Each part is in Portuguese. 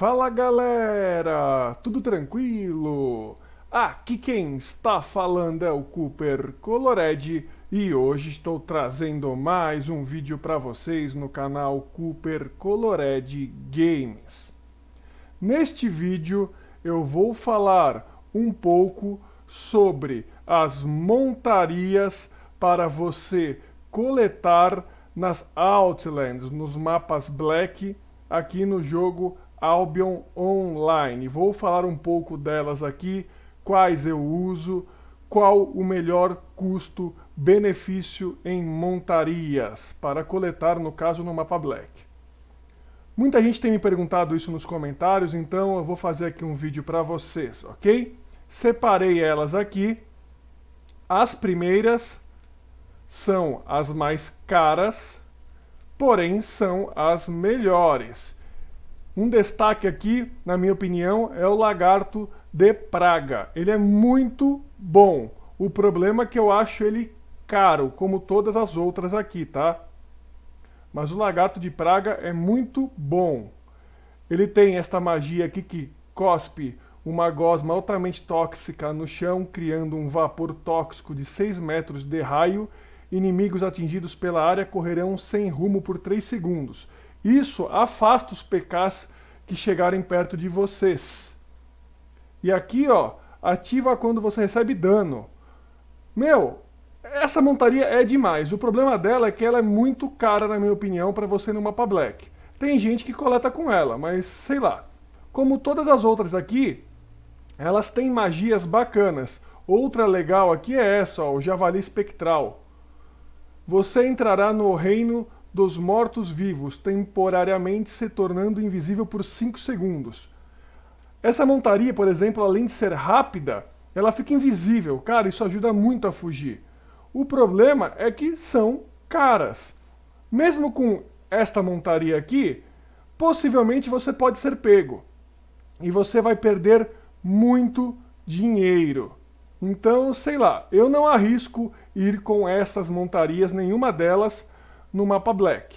Fala galera, tudo tranquilo? Aqui ah, quem está falando é o Cooper Colored e hoje estou trazendo mais um vídeo para vocês no canal Cooper Colored Games. Neste vídeo eu vou falar um pouco sobre as montarias para você coletar nas Outlands, nos mapas Black aqui no jogo Albion Online. Vou falar um pouco delas aqui, quais eu uso, qual o melhor custo-benefício em montarias para coletar, no caso, no Mapa Black. Muita gente tem me perguntado isso nos comentários, então eu vou fazer aqui um vídeo para vocês, ok? Separei elas aqui. As primeiras são as mais caras, porém são as melhores. Um destaque aqui, na minha opinião, é o lagarto de praga. Ele é muito bom. O problema é que eu acho ele caro, como todas as outras aqui, tá? Mas o lagarto de praga é muito bom. Ele tem esta magia aqui que cospe uma gosma altamente tóxica no chão, criando um vapor tóxico de 6 metros de raio. Inimigos atingidos pela área correrão sem rumo por 3 segundos. Isso afasta os PKs que chegarem perto de vocês. E aqui, ó, ativa quando você recebe dano. Meu, essa montaria é demais. O problema dela é que ela é muito cara, na minha opinião, para você no mapa black. Tem gente que coleta com ela, mas sei lá. Como todas as outras aqui, elas têm magias bacanas. Outra legal aqui é essa, ó, o Javali Espectral. Você entrará no reino dos mortos-vivos, temporariamente se tornando invisível por 5 segundos. Essa montaria, por exemplo, além de ser rápida, ela fica invisível. Cara, isso ajuda muito a fugir. O problema é que são caras. Mesmo com esta montaria aqui, possivelmente você pode ser pego. E você vai perder muito dinheiro. Então, sei lá, eu não arrisco ir com essas montarias, nenhuma delas, no mapa black,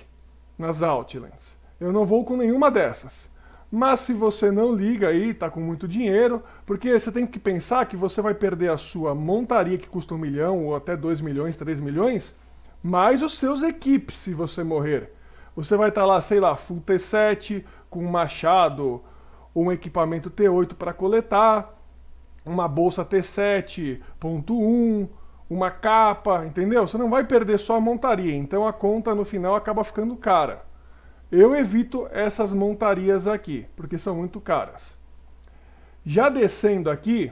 nas Outlands. Eu não vou com nenhuma dessas. Mas se você não liga aí, está com muito dinheiro, porque você tem que pensar que você vai perder a sua montaria que custa um milhão ou até dois milhões, três milhões, mais os seus equipes se você morrer. Você vai estar tá lá, sei lá, full T7, com um machado, um equipamento T8 para coletar, uma bolsa T7.1, uma capa, entendeu? Você não vai perder só a montaria, então a conta no final acaba ficando cara. Eu evito essas montarias aqui, porque são muito caras. Já descendo aqui,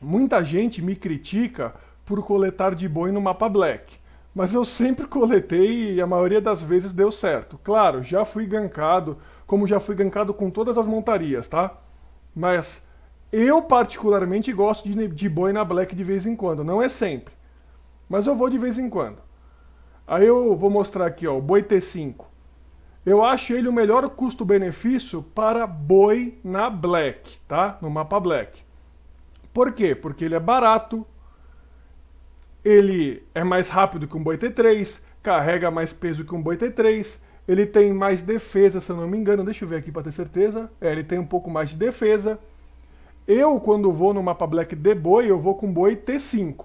muita gente me critica por coletar de boi no mapa black. Mas eu sempre coletei e a maioria das vezes deu certo. Claro, já fui gancado, como já fui gancado com todas as montarias, tá? Mas eu, particularmente, gosto de, de boi na black de vez em quando. Não é sempre. Mas eu vou de vez em quando. Aí eu vou mostrar aqui, ó, o boi T5. Eu acho ele o melhor custo-benefício para boi na black, tá? No mapa black. Por quê? Porque ele é barato, ele é mais rápido que um boi T3, carrega mais peso que um boi T3, ele tem mais defesa, se eu não me engano, deixa eu ver aqui para ter certeza. É, ele tem um pouco mais de defesa. Eu, quando vou no mapa black de boi, eu vou com boi T5,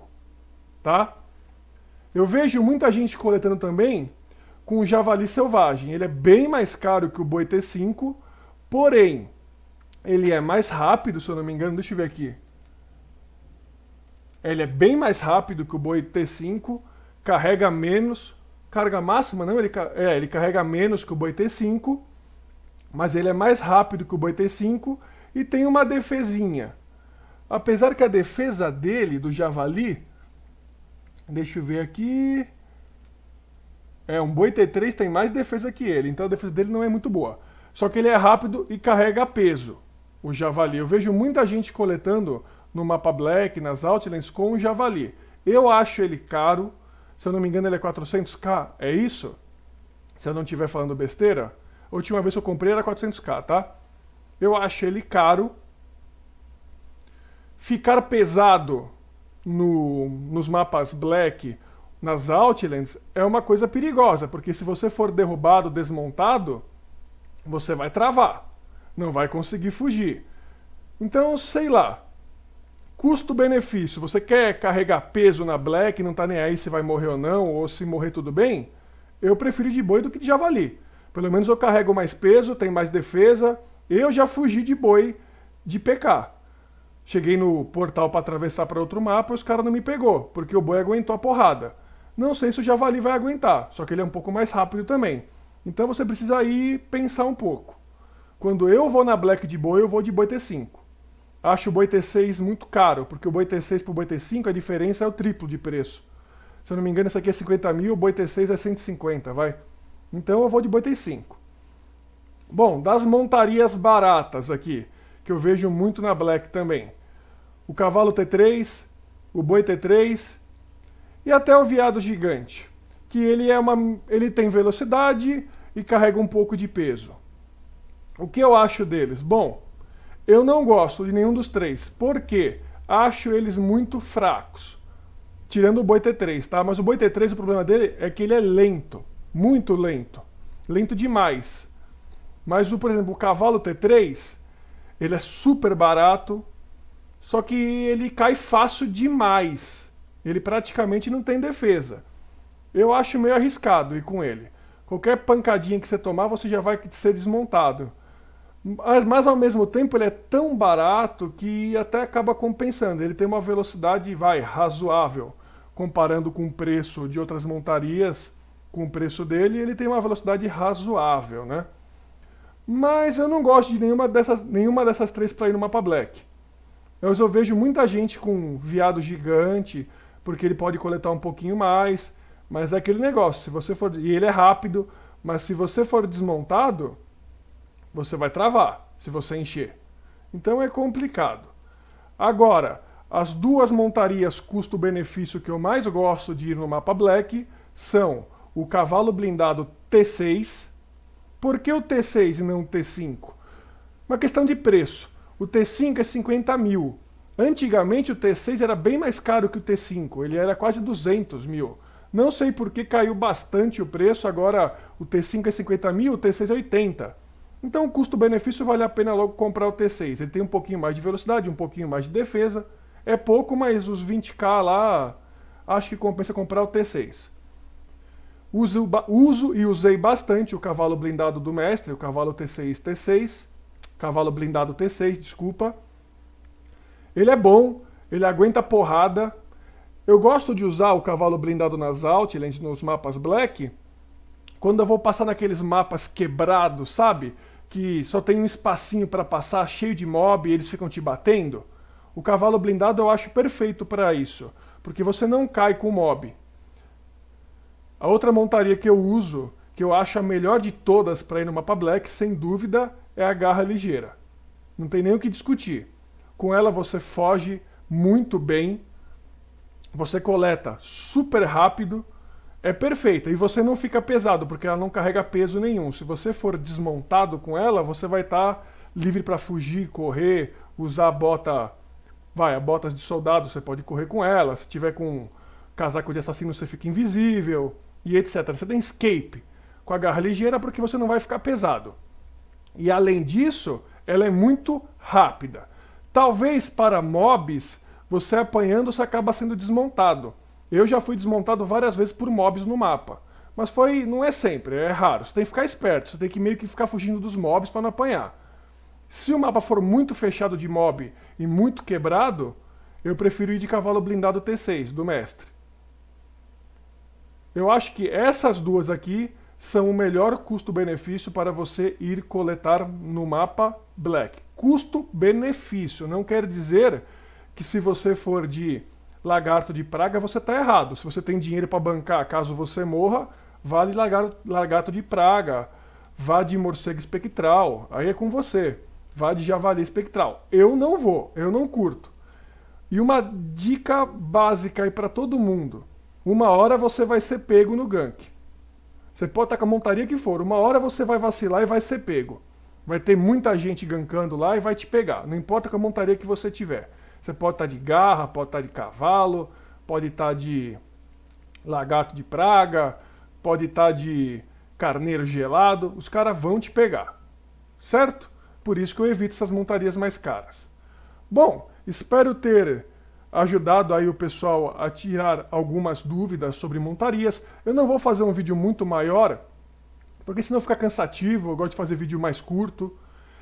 tá? Eu vejo muita gente coletando também com o javali selvagem. Ele é bem mais caro que o boi T5, porém, ele é mais rápido, se eu não me engano, deixa eu ver aqui. Ele é bem mais rápido que o boi T5, carrega menos, carga máxima, não, ele, é, ele carrega menos que o boi T5, mas ele é mais rápido que o boi T5 e tem uma defesinha. Apesar que a defesa dele, do Javali, deixa eu ver aqui. É, um Boi T3 tem mais defesa que ele, então a defesa dele não é muito boa. Só que ele é rápido e carrega peso, o Javali. Eu vejo muita gente coletando no mapa Black, nas Outlands, com o Javali. Eu acho ele caro, se eu não me engano ele é 400k, é isso? Se eu não estiver falando besteira, a última vez que eu comprei era 400k, tá? Eu acho ele caro. Ficar pesado no, nos mapas black, nas Outlands, é uma coisa perigosa, porque se você for derrubado, desmontado, você vai travar, não vai conseguir fugir. Então, sei lá, custo-benefício, você quer carregar peso na Black, não tá nem aí se vai morrer ou não, ou se morrer tudo bem, eu prefiro de boi do que de javali. Pelo menos eu carrego mais peso, tem mais defesa, eu já fugi de boi de pecar. Cheguei no portal para atravessar para outro mapa e os caras não me pegou, porque o boi aguentou a porrada. Não sei se o javali vai aguentar, só que ele é um pouco mais rápido também. Então você precisa ir pensar um pouco. Quando eu vou na Black de boi, eu vou de boi T5. Acho o boi T6 muito caro, porque o boi T6 pro boi T5 a diferença é o triplo de preço. Se eu não me engano, isso aqui é 50 mil, o boi T6 é 150, vai. Então eu vou de boi T5. Bom, das montarias baratas aqui, que eu vejo muito na Black também. O cavalo T3, o boi T3 e até o veado gigante, que ele é uma ele tem velocidade e carrega um pouco de peso. O que eu acho deles? Bom, eu não gosto de nenhum dos três. porque Acho eles muito fracos. Tirando o boi T3, tá? Mas o boi T3, o problema dele é que ele é lento. Muito lento. Lento demais. Mas, o, por exemplo, o cavalo T3, ele é super barato, só que ele cai fácil demais. Ele praticamente não tem defesa. Eu acho meio arriscado ir com ele. Qualquer pancadinha que você tomar, você já vai ser desmontado. Mas, mas ao mesmo tempo ele é tão barato que até acaba compensando. Ele tem uma velocidade, vai, razoável. Comparando com o preço de outras montarias, com o preço dele, ele tem uma velocidade razoável, né? Mas eu não gosto de nenhuma dessas, nenhuma dessas três para ir no mapa black. Eu só vejo muita gente com viado gigante, porque ele pode coletar um pouquinho mais, mas é aquele negócio, se você for e ele é rápido, mas se você for desmontado, você vai travar se você encher. Então é complicado. Agora, as duas montarias custo-benefício que eu mais gosto de ir no mapa black são o cavalo blindado T6 por que o T6 e não o T5? Uma questão de preço. O T5 é 50 mil. Antigamente o T6 era bem mais caro que o T5, ele era quase 200 mil. Não sei por que caiu bastante o preço, agora o T5 é 50 mil, o T6 é 80. Então o custo-benefício vale a pena logo comprar o T6. Ele tem um pouquinho mais de velocidade, um pouquinho mais de defesa. É pouco, mas os 20k lá acho que compensa comprar o T6. Uso, uso e usei bastante o cavalo blindado do mestre, o cavalo T6 T6, cavalo blindado T6, desculpa. Ele é bom, ele aguenta porrada. Eu gosto de usar o cavalo blindado nas Outlands, nos mapas Black, quando eu vou passar naqueles mapas quebrados, sabe? Que só tem um espacinho para passar, cheio de mob e eles ficam te batendo. O cavalo blindado eu acho perfeito para isso, porque você não cai com o mob. A outra montaria que eu uso, que eu acho a melhor de todas para ir no mapa black, sem dúvida, é a garra ligeira. Não tem nem o que discutir. Com ela você foge muito bem, você coleta super rápido, é perfeita e você não fica pesado porque ela não carrega peso nenhum. Se você for desmontado com ela, você vai estar tá livre para fugir, correr, usar a bota, vai, a bota de soldado, você pode correr com ela. Se tiver com casaco de assassino, você fica invisível e etc. Você tem escape com a garra ligeira porque você não vai ficar pesado. E além disso, ela é muito rápida. Talvez para mobs, você apanhando, você acaba sendo desmontado. Eu já fui desmontado várias vezes por mobs no mapa. Mas foi, não é sempre, é raro. Você tem que ficar esperto, você tem que meio que ficar fugindo dos mobs para não apanhar. Se o mapa for muito fechado de mob e muito quebrado, eu prefiro ir de cavalo blindado T6 do mestre. Eu acho que essas duas aqui são o melhor custo-benefício para você ir coletar no mapa Black. Custo-benefício não quer dizer que se você for de lagarto de praga você está errado. Se você tem dinheiro para bancar caso você morra, vá de lagarto, lagarto de praga, vá de morcego espectral, aí é com você. Vá de javali espectral. Eu não vou, eu não curto. E uma dica básica aí para todo mundo. Uma hora você vai ser pego no gank. Você pode estar com a montaria que for, uma hora você vai vacilar e vai ser pego. Vai ter muita gente gankando lá e vai te pegar. Não importa com a montaria que você tiver. Você pode estar de garra, pode estar de cavalo, pode estar de lagarto de praga, pode estar de carneiro gelado. Os caras vão te pegar. Certo? Por isso que eu evito essas montarias mais caras. Bom, espero ter ajudado aí o pessoal a tirar algumas dúvidas sobre montarias. Eu não vou fazer um vídeo muito maior, porque senão fica cansativo, eu gosto de fazer vídeo mais curto.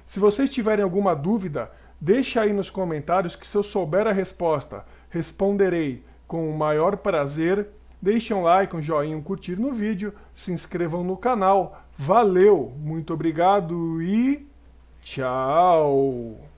Se vocês tiverem alguma dúvida, deixe aí nos comentários que se eu souber a resposta, responderei com o maior prazer. Deixem um like, um joinha, um curtir no vídeo, se inscrevam no canal. Valeu, muito obrigado e tchau!